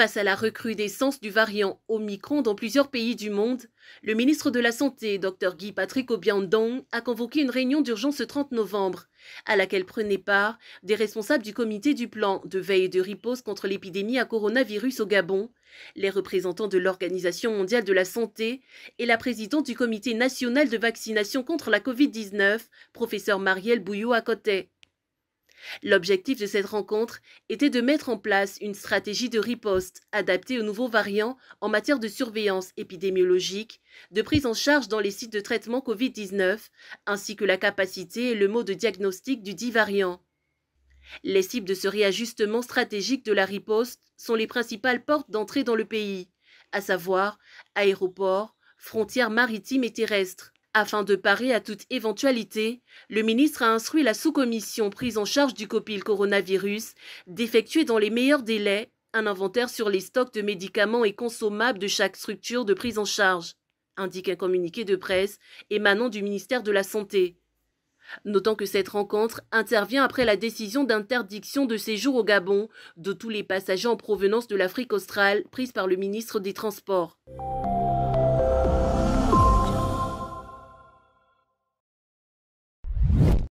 Face à la recrudescence du variant Omicron dans plusieurs pays du monde, le ministre de la Santé, Dr Guy Patrick Obiandong, a convoqué une réunion d'urgence ce 30 novembre, à laquelle prenaient part des responsables du comité du plan de veille et de riposte contre l'épidémie à coronavirus au Gabon, les représentants de l'Organisation mondiale de la santé et la présidente du comité national de vaccination contre la COVID-19, professeur Marielle bouillot côté. L'objectif de cette rencontre était de mettre en place une stratégie de riposte adaptée aux nouveaux variants en matière de surveillance épidémiologique, de prise en charge dans les sites de traitement Covid-19, ainsi que la capacité et le mode de diagnostic du dit variant. Les cibles de ce réajustement stratégique de la riposte sont les principales portes d'entrée dans le pays, à savoir aéroports, frontières maritimes et terrestres, afin de parer à toute éventualité, le ministre a instruit la sous-commission prise en charge du copil coronavirus d'effectuer dans les meilleurs délais un inventaire sur les stocks de médicaments et consommables de chaque structure de prise en charge, indique un communiqué de presse émanant du ministère de la Santé. Notant que cette rencontre intervient après la décision d'interdiction de séjour au Gabon de tous les passagers en provenance de l'Afrique australe prise par le ministre des Transports.